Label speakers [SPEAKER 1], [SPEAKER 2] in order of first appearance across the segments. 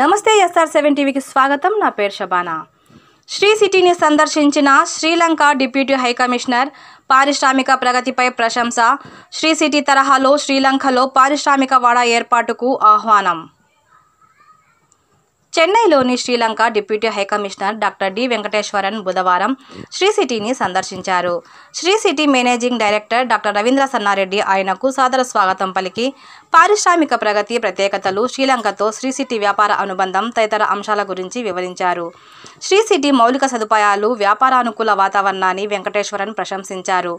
[SPEAKER 1] నమస్తే SR seven టీవీకి స్వాగతం నా పేరు షబానా శ్రీ సిటీని సందర్శించిన శ్రీలంక డిప్యూటీ హైకమిషనర్ పారిశ్రామిక ప్రగతిపై ప్రశంస శ్రీ సిటీ తరహాలో శ్రీలంకలో పారిశ్రామిక వాడ ఏర్పాటుకు ఆహ్వానం చెన్నైలోని Sri Lanka deputy high commissioner doctor D Venkateswaran బుధవారం శ్రీ సిటీని సందర్శించారు Sri city managing director doctor Ravindra Sannareddy ఆయనకు సాదర స్వాగతం పలికి పారిశ్రామిక ప్రగతి ప్రత్యేకతలు శ్రీలంకతో శ్రీ సిటీ వ్యాపార అనుబంధం తదితర అంశాల గురించి వివరించారు శ్రీ సిటీ మౌలిక సదుపాయాలు వ్యాపారానుకూల వాతావరణాన్ని వెంకటేశ్వరన్ ప్రశంసించారు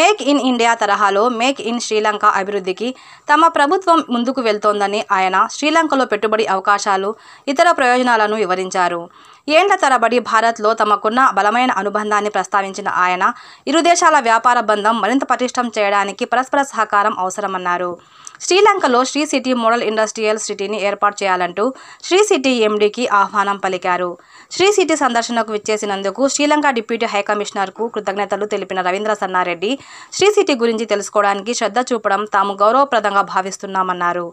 [SPEAKER 1] మేక్ ఇన్ ఇండియా తరహాలో మేక్ ఇన్ శ్రీలంక అభివృద్ధికి తమ ప్రభుత్వం ముందుకు వెళ్తోందని ఆయన శ్రీలంకలో పెట్టుబడి అవకాశాలు ఇతర ప్రయోజనాలను వివరించారు ఏండ్ల తరబడి భారత్లో తమకున్న బలమైన అనుబంధాన్ని ప్రస్తావించిన ఆయన ఇరు దేశాల వ్యాపార బంధం మరింత పటిష్టం చేయడానికి పరస్పర సహకారం అవసరమన్నారు శ్రీలంకలో శ్రీ సిటీ మోడల్ ఇండస్ట్రియల్ సిటీని ఏర్పాటు చేయాలంటూ శ్రీ సిటీ ఎండీకి ఆహ్వానం పలికారు శ్రీ సిటీ సందర్శనకు విచ్చేసినందుకు శ్రీలంక డిప్యూటీ హైకమిషనర్కు కృతజ్ఞతలు తెలిపిన రవీంద్ర సన్నారెడ్డి శ్రీ సిటీ గురించి తెలుసుకోవడానికి శ్రద్ధ చూపడం తాము గౌరవప్రదంగా భావిస్తున్నామన్నారు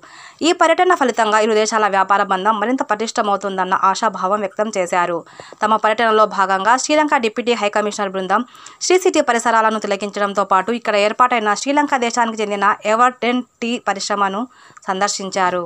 [SPEAKER 1] ఈ పర్యటన ఫలితంగా ఇరు దేశాల వ్యాపార బంధం మరింత పటిష్టమవుతుందన్న ఆశాభావం వ్యక్తం చేశారు తమ పర్యటనలో భాగంగా శ్రీలంక డిప్యూటీ హైకమిషనర్ బృందం శ్రీ సిటీ పరిసరాలను తిలకించడంతో పాటు ఇక్కడ ఏర్పాటైన శ్రీలంక దేశానికి చెందిన ఎవర్ టెన్ టీ పరిశ్రమను సందర్శించారు